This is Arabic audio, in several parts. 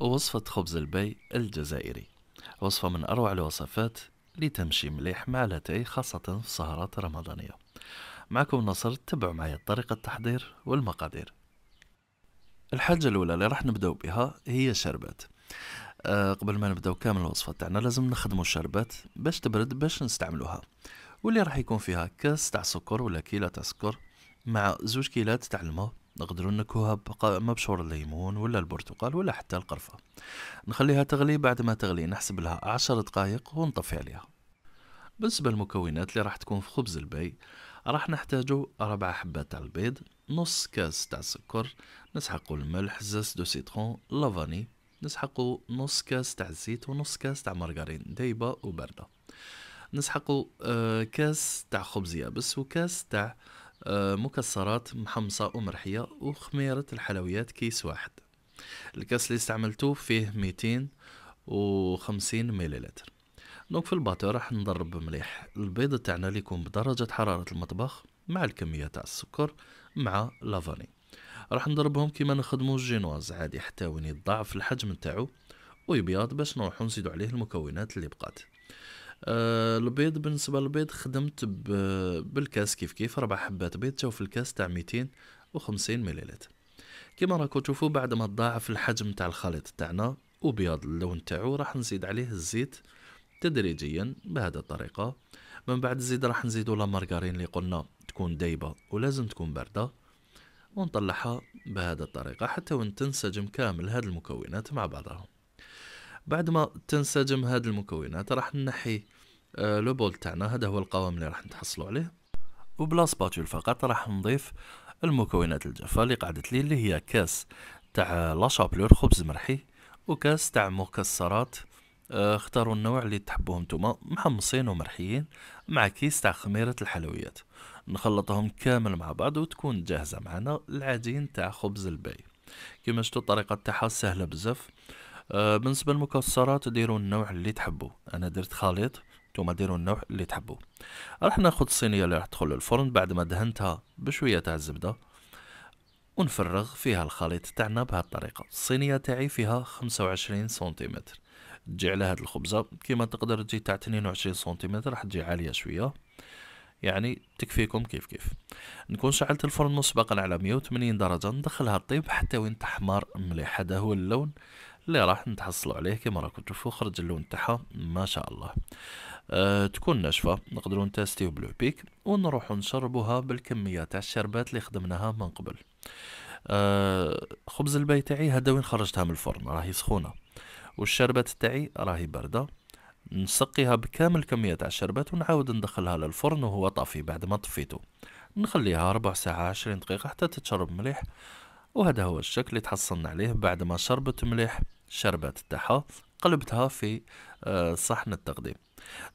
ووصفة خبز البي الجزائري وصفة من أروع الوصفات لتمشي مليح مع لاتاي خاصة في السهرات الرمضانية معكم نصر تبعوا معي طريقة التحضير والمقادير الحاجة الأولى اللي راح نبدأ بها هي شربات أه قبل ما نبداو كامل الوصفة تاعنا لازم نخدمو الشربات باش تبرد باش نستعملوها واللي راح يكون فيها كاس تاع سكر ولا كيلة تاع سكر مع زوج كيلات تاع الماء نقدروا نكوها مبشور الليمون ولا البرتقال ولا حتى القرفة نخليها تغلي بعد ما تغلي نحسب لها عشر دقايق ونطفي عليها بالنسبة للمكونات اللي راح تكون في خبز الباي راح نحتاجو ربع حبات تاع البيض نص كاس تاع السكر نسحقو الملح زاس دو سيترون لافاني نسحقو نص كاس تاع الزيت ونص كاس تاع مارغرين دايبة وبردة نسحقو آه، كاس تاع خبز يابس وكاس تاع آه، مكسرات محمصة ومرحية وخميرة الحلويات كيس واحد الكاس اللي استعملته فيه ميتين وخمسين مليلتر دونك في الباتور راح نضرب مليح البيض تاعنا اللي يكون بدرجة حرارة المطبخ مع الكمية تاع السكر مع لافاني راح نضربهم كيما نخدمو الجينواز عادي حتى وين يضاعف الحجم تاعو ويبيض باش نروحو نزيدو عليه المكونات اللي بقات آه، البيض بالنسبه للبيض خدمت بالكاس كيف كيف ربع حبات بيض جاو في الكاس تاع 250 مليلتر كما راكم تشوفوا بعد ما تضاعف الحجم تاع الخليط تاعنا وبيض اللون تاعو راح نزيد عليه الزيت تدريجيا بهذه الطريقه من بعد الزيت راح نزيدو لا مارغارين اللي قلنا تكون دايبه ولازم تكون بارده ونطلعها بهذه الطريقه حتى وان تنسجم كامل هذه المكونات مع بعضها بعد ما تنسجم هذه المكونات راح نحي آه، لو بول تاعنا هذا هو القوام اللي راح نتحصلوا عليه وبلا سباتول فقط راح نضيف المكونات الجافه اللي قعدت لي اللي هي كاس تاع لا شابلور خبز مرحي وكاس تاع مكسرات آه، اختاروا النوع اللي تحبوه نتوما محمصين ومرحيين مع كيس تاع خميرة الحلويات نخلطهم كامل مع بعض وتكون جاهزة معنا العجين تاع خبز الباي كما شفتوا الطريقة تاعها سهلة بزاف بالنسبه للمكسرات ديروا النوع اللي تحبوا انا درت خليط نتوما ديروا النوع اللي تحبوا راح ناخذ الصينيه اللي راح تدخل للفرن بعد ما دهنتها بشويه تاع الزبده ونفرغ فيها الخليط تاعنا بهذه الطريقه الصينيه تاعي فيها 25 سنتيمتر تجي على هاد الخبزه كيما تقدر تجي تاع 22 سنتيمتر راح تجي عاليه شويه يعني تكفيكم كيف كيف نكون شعلت الفرن مسبقا على 180 درجه ندخلها الطيب حتى وين تحمر مليح هذا هو اللون اللي راح نتحصلوا عليه كما راكم تشوفوا خرج اللون تاعها ما شاء الله أه تكون ناشفه نقدروا نتاستيو بلو بيك ونروح نشربوها بالكميه تاع الشربات اللي خدمناها من قبل أه خبز الباي تاعي هذا وين خرجتها من الفرن راهي سخونه والشربات تاعي راهي بارده نسقيها بكامل كمية تاع الشربات ونعاود ندخلها للفرن وهو طافي بعد ما طفيته نخليها ربع ساعة عشرين دقيقة حتى تتشرب مليح وهذا هو الشكل اللي تحصلنا عليه بعد ما شربت مليح الشربات تاعها قلبتها في آه، صحن التقديم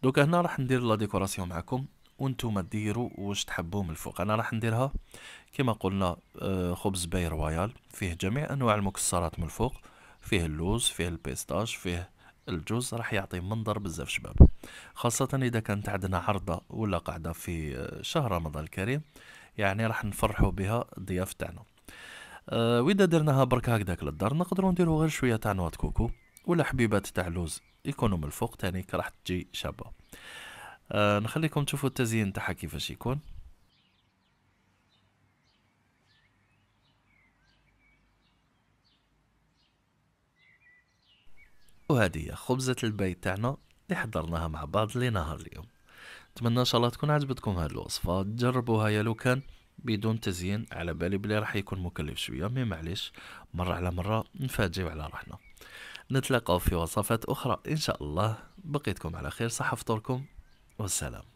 دوك هنا راح ندير لا ديكوراسيون معكم وانتم ديروا واش تحبوا من الفوق انا راح نديرها كما قلنا آه، خبز باي رويال فيه جميع انواع المكسرات من الفوق فيه اللوز فيه البيستاش فيه الجوز راح يعطي منظر بزاف شباب خاصة إذا كانت عندنا عرضة ولا قاعدة في آه، شهر رمضان الكريم يعني راح نفرحوا بها الضياف تاعنا آه واذا درناها برك هكذاك للدار نقدروا نديرو غير شويه تاع نواه كوكو ولا حبيبات تاع اللوز يكونوا من الفوق تاني راح تجي شابه آه نخليكم تشوفوا التزيين تاعها كيفاش يكون وهذه هي خبزة البيت تاعنا اللي حضرناها مع بعض لنهار اليوم نتمنى ان شاء الله تكون عجبتكم هذه الوصفه تجربوها يا لو كان بدون تزيين على بالي بلي راح يكون مكلف شويه مي معليش مره على مره نفاجئ على روحنا نتلاقاو في وصفات اخرى ان شاء الله بقيتكم على خير صحه فطوركم والسلام